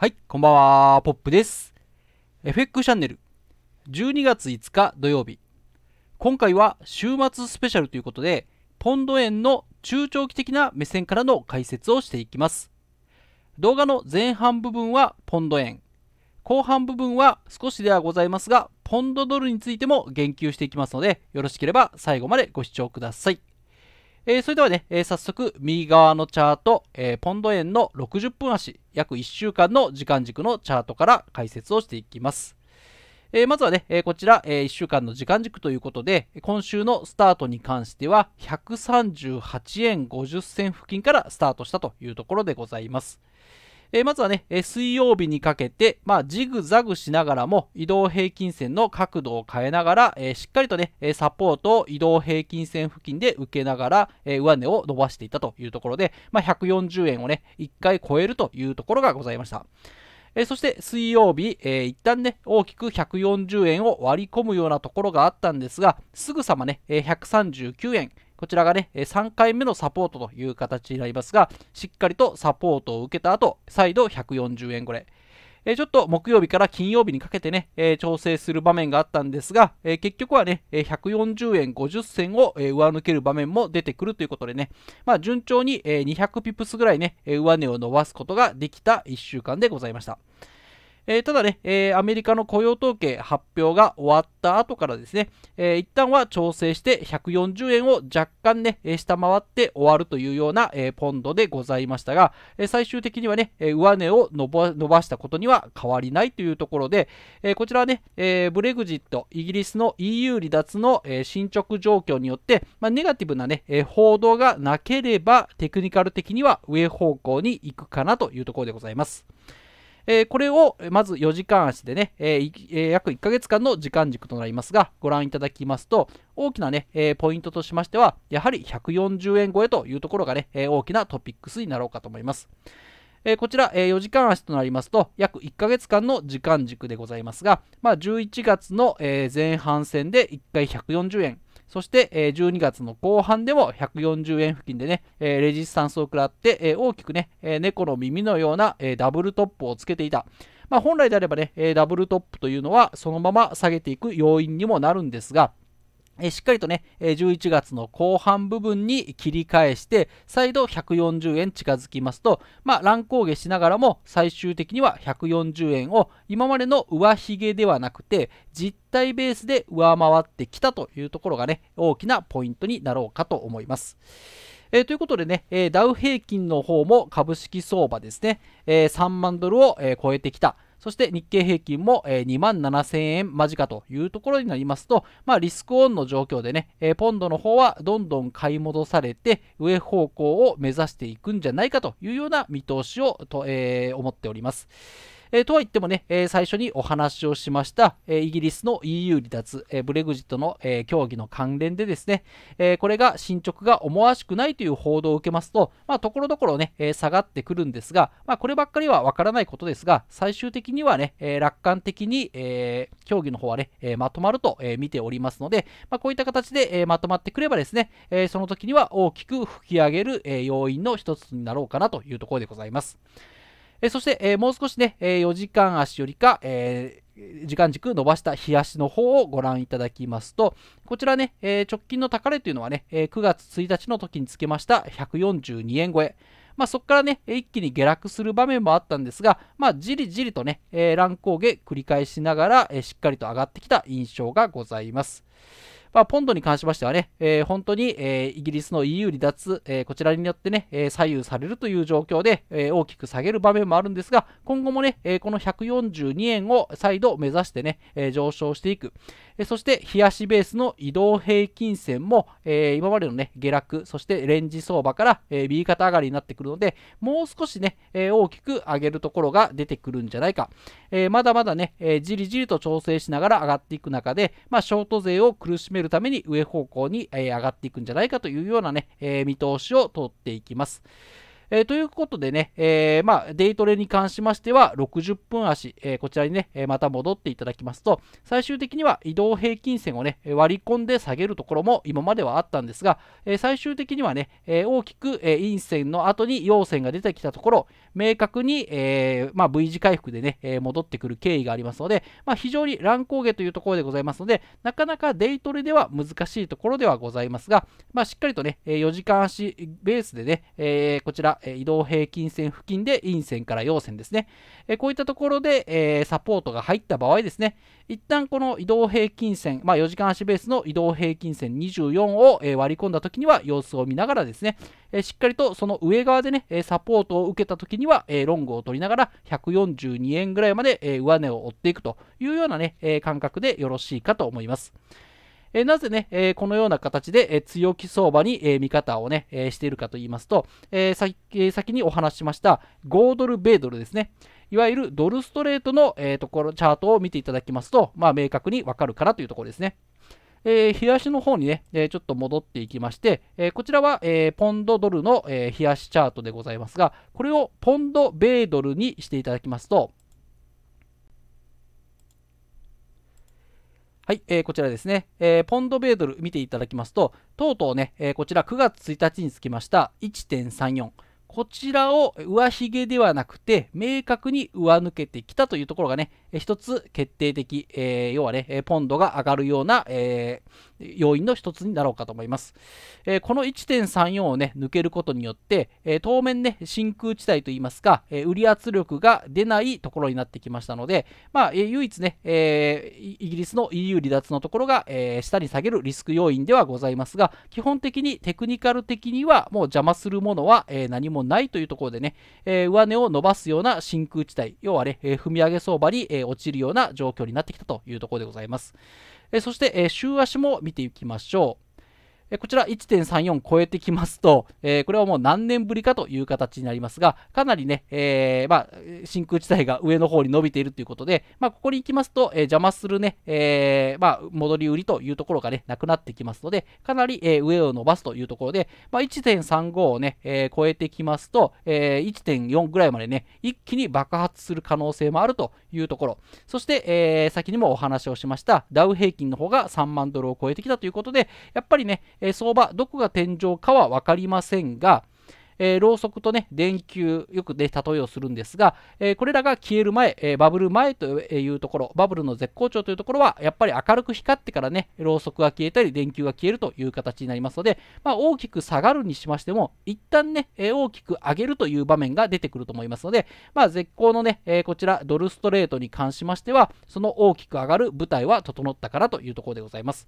はい、こんばんは、ポップです。エフェクチャンネル、12月5日土曜日。今回は週末スペシャルということで、ポンド円の中長期的な目線からの解説をしていきます。動画の前半部分はポンド円、後半部分は少しではございますが、ポンドドルについても言及していきますので、よろしければ最後までご視聴ください。えー、それではね、えー、早速、右側のチャート、えー、ポンド円の60分足、約1週間の時間軸のチャートから解説をしていきます。えー、まずはね、えー、こちら、えー、1週間の時間軸ということで、今週のスタートに関しては、138円50銭付近からスタートしたというところでございます。えー、まずはね、え水曜日にかけて、まあ、ジグザグしながらも移動平均線の角度を変えながら、えー、しっかりとね、サポートを移動平均線付近で受けながら、え上値を伸ばしていたというところで、まあ、140円をね、1回超えるというところがございました。えそして水曜日、えー、一旦ね、大きく140円を割り込むようなところがあったんですが、すぐさまね、139円、こちらがね、3回目のサポートという形になりますが、しっかりとサポートを受けた後、再度140円超え。ちょっと木曜日から金曜日にかけてね、調整する場面があったんですが、結局はね、140円50銭を、上抜ける場面も出てくるということでね、まあ、順調に、200ピプスぐらいね、上値を伸ばすことができた1週間でございました。えー、ただね、えー、アメリカの雇用統計発表が終わった後からですね、えー、一旦は調整して140円を若干ね、下回って終わるというような、えー、ポンドでございましたが、えー、最終的にはね、えー、上値を伸ばしたことには変わりないというところで、えー、こちらはね、えー、ブレグジット、イギリスの EU 離脱の、えー、進捗状況によって、まあ、ネガティブなね、えー、報道がなければテクニカル的には上方向に行くかなというところでございます。えー、これをまず4時間足でね、えー、約1ヶ月間の時間軸となりますが、ご覧いただきますと、大きなね、えー、ポイントとしましては、やはり140円超えというところがね、え大きなトピックスになろうかと思います。えこちら、え4時間足となりますと、約1ヶ月間の時間軸でございますが、まあ、11月の、え前半戦で1回140円、そして、えー、12月の後半でも140円付近でね、えー、レジスタンスを食らって、えー、大きくね、え猫の耳のような、えダブルトップをつけていた。まあ、本来であればね、えダブルトップというのはそのまま下げていく要因にもなるんですが、えしっかりとね、え11月の後半部分に切り返して、再度140円近づきますと、まあ、乱高下しながらも、最終的には140円を今までの上髭ではなくて、実体ベースで上回ってきたというところがね、大きなポイントになろうかと思います。えー、ということでね、えダウ平均の方も株式相場ですね、えー、3万ドルを、え超えてきた。そして日経平均も、2万7000円間近というところになりますと、まあ、リスクオンの状況でね、ポンドの方はどんどん買い戻されて、上方向を目指していくんじゃないかというような見通しをと、えー、思っております。えー、とは言ってもね、えー、最初にお話をしました、えー、イギリスの EU 離脱、えブレグジットの、え協議の関連でですね、えこれが進捗が思わしくないという報道を受けますと、まあ、ところどころね、え下がってくるんですが、まあ、こればっかりはわからないことですが、最終的にはね、え楽観的に、え協議の方はね、えまとまると、え見ておりますので、まあ、こういった形で、えまとまってくればですね、えその時には大きく吹き上げる、え要因の一つになろうかなというところでございます。えそして、えもう少しね、え4時間足よりか、え時間軸伸ばした日足の方をご覧いただきますと、こちらね、え直近の高値というのはね、え9月1日の時につけました142円超え。まあ、そこからね、一気に下落する場面もあったんですが、まあ、じりじりとね、えー、乱高下繰り返しながら、えー、しっかりと上がってきた印象がございます。まあ、ポンドに関しましてはね、えー、本当に、えー、イギリスの EU 離脱、えー、こちらによってね、え左右されるという状況で、え大きく下げる場面もあるんですが、今後もね、えこの142円を再度目指してね、え上昇していく。えそして、冷やしベースの移動平均線も、え今までのね、下落、そしてレンジ相場から、え右肩上がりになってくるので、もう少しね、え大きく上げるところが出てくるんじゃないか。えまだまだね、えじりじりと調整しながら上がっていく中で、まあ、ショート勢を苦しめめるために上方向に、上がっていくんじゃないかというようなね、見通しをとっていきます。えー、ということでね、えー、まあ、デイトレに関しましては、60分足、えー、こちらにね、また戻っていただきますと、最終的には移動平均線をね、割り込んで下げるところも今まではあったんですが、え最終的にはね、え大きく、え陰線の後に陽線が出てきたところ、明確に、えまあ、V 字回復でね、え戻ってくる経緯がありますので、まあ、非常に乱高下というところでございますので、なかなかデイトレでは難しいところではございますが、まあ、しっかりとね、4時間足ベースでね、えこちら、え移動平均線付近で陰線から陽線ですね、えこういったところで、えサポートが入った場合ですね一旦この移動平均線、まあ、4時間足ベースの移動平均線24を、え割り込んだ時には様子を見ながらですね、えしっかりとその上側でねサポートを受けた時には、えロングを取りながら142円ぐらいまで、え上値を追っていくというようなね、え感覚でよろしいかと思います。えなぜね、えこのような形で、え強気相場に、え見方をね、えしているかと言いますと、え先先にお話ししました5ドル、米ドルですね。いわゆるドルストレートの、えー、ところ、チャートを見ていただきますと、まあ、明確にわかるかなというところですね。えー、冷やしの方にね、えー、ちょっと戻っていきまして、えー、こちらは、えー、ポンドドルの、えー、冷やしチャートでございますが、これをポンド米ドルにしていただきますと、はい、えー、こちらですね、えー、ポンド米ドル見ていただきますと、とうとうね、えー、こちら9月1日につきました1.34。こちらを上髭ではなくて、明確に上抜けてきたというところがね、一つ決定的、えー、要はね、ポンドが上がるような、えー、要因の一つになろうかと思います。えー、この1.34をね、抜けることによって、え当面ね、真空地帯といいますか、え売り圧力が出ないところになってきましたので、まあ、え唯一ね、えイギリスの EU 離脱のところが、え下に下げるリスク要因ではございますが、基本的にテクニカル的にはもう邪魔するものは、え何もないというところでね、え上値を伸ばすような真空地帯、要はね、え踏み上げ相場に、ええ落ちるような状況になってきたというところでございます。えそして、え週足も見ていきましょう。こちら1.34超えてきますと、えー、これはもう何年ぶりかという形になりますが、かなりね、えー、まあ、真空地帯が上の方に伸びているということで、まあ、ここに行きますと、えー、邪魔するね、えまあ、戻り売りというところがね、なくなってきますので、かなり、え上を伸ばすというところで、ま1.35をね、え超えてきますと、え1.4ぐらいまでね、一気に爆発する可能性もあるというところ、そして、え先にもお話をしました、ダウ平均の方が3万ドルを超えてきたということで、やっぱりね、えー、相場、どこが天井かは分かりませんが、えー、ろうそくとね、電球、よくね、例えをするんですが、えー、これらが消える前、えー、バブル前というところ、バブルの絶好調というところは、やっぱり明るく光ってからね、ろうそくが消えたり、電球が消えるという形になりますので、まあ、大きく下がるにしましても、一旦ね、え大きく上げるという場面が出てくると思いますので、まあ、絶好のね、えこちら、ドルストレートに関しましては、その大きく上がる舞台は整ったからというところでございます。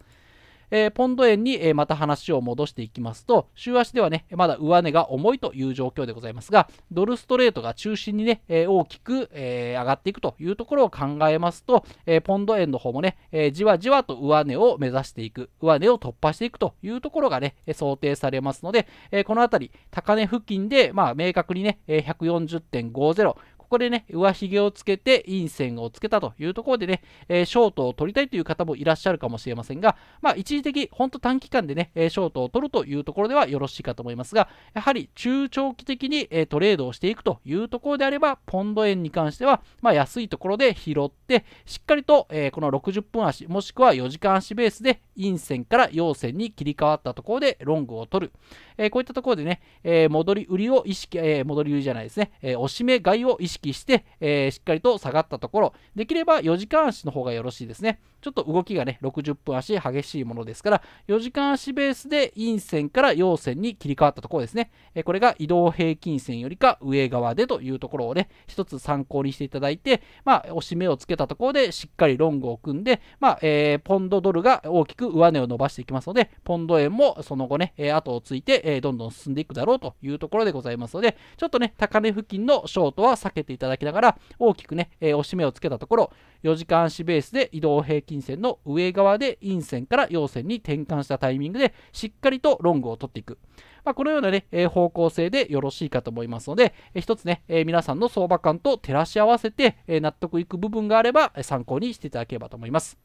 えー、ポンド円に、えまた話を戻していきますと、週足ではね、まだ上値が重いという状況でございますが、ドルストレートが中心にね、え大きく、え上がっていくというところを考えますと、えポンド円の方もね、えじわじわと上値を目指していく、上値を突破していくというところがね、想定されますので、えこのあたり、高値付近で、まあ、明確にね、140.50、こでね、上髭をつけて陰線をつけたというところでね、えー、ショートを取りたいという方もいらっしゃるかもしれませんが、まあ、一時的、ほんと短期間でね、えショートを取るというところではよろしいかと思いますが、やはり中長期的に、えトレードをしていくというところであれば、ポンド円に関しては、まあ、安いところで拾って、しっかりと、えー、この60分足、もしくは4時間足ベースで陰線から陽線に切り替わったところでロングを取る。えこういったところでね、え戻り売りを意識、え戻り売りじゃないですね、えー、押し目買いを意識して、えー、しっかりと下がったところ、できれば4時間足の方がよろしいですね。ちょっと動きがね、60分足激しいものですから、4時間足ベースで陰線から陽線に切り替わったところですね。えこれが移動平均線よりか上側でというところをね、一つ参考にしていただいて、まあ、押し目をつけたところでしっかりロングを組んで、まあ、えー、ポンドドルが大きく上値を伸ばしていきますので、ポンド円もその後ね、え後をついて、えどんどん進んでいくだろうというところでございますので、ちょっとね、高値付近のショートは避けてていただきながら、大きくね、えー、押し目をつけたところ、4時間足ベースで移動平均線の上側で陰線から陽線に転換したタイミングで、しっかりとロングを取っていく。まあ、このようなね、え方向性でよろしいかと思いますので、えー、一つね、え皆さんの相場感と照らし合わせて、え納得いく部分があれば、え参考にしていただければと思います。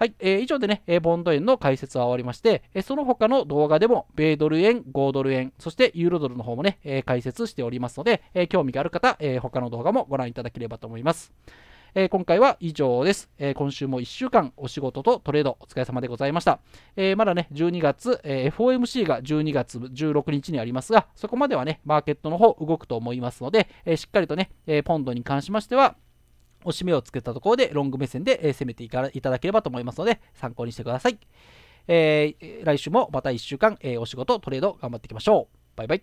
はい、えー、以上でね、えー、ボンド円の解説は終わりまして、えー、その他の動画でも、米ドル円、5ドル円、そしてユーロドルの方もね、え解説しておりますので、え興味がある方、え他の動画もご覧いただければと思います。え今回は以上です、え今週も1週間お仕事とトレードお疲れ様でございました。えまだね、12月、え FOMC が12月16日にありますが、そこまではね、マーケットの方動くと思いますので、えしっかりとね、えポンドに関しましては、押し目を作けたところでロング目線で、え攻めていかいただければと思いますので参考にしてください。えー、来週もまた1週間、えお仕事、トレード頑張っていきましょう。バイバイ。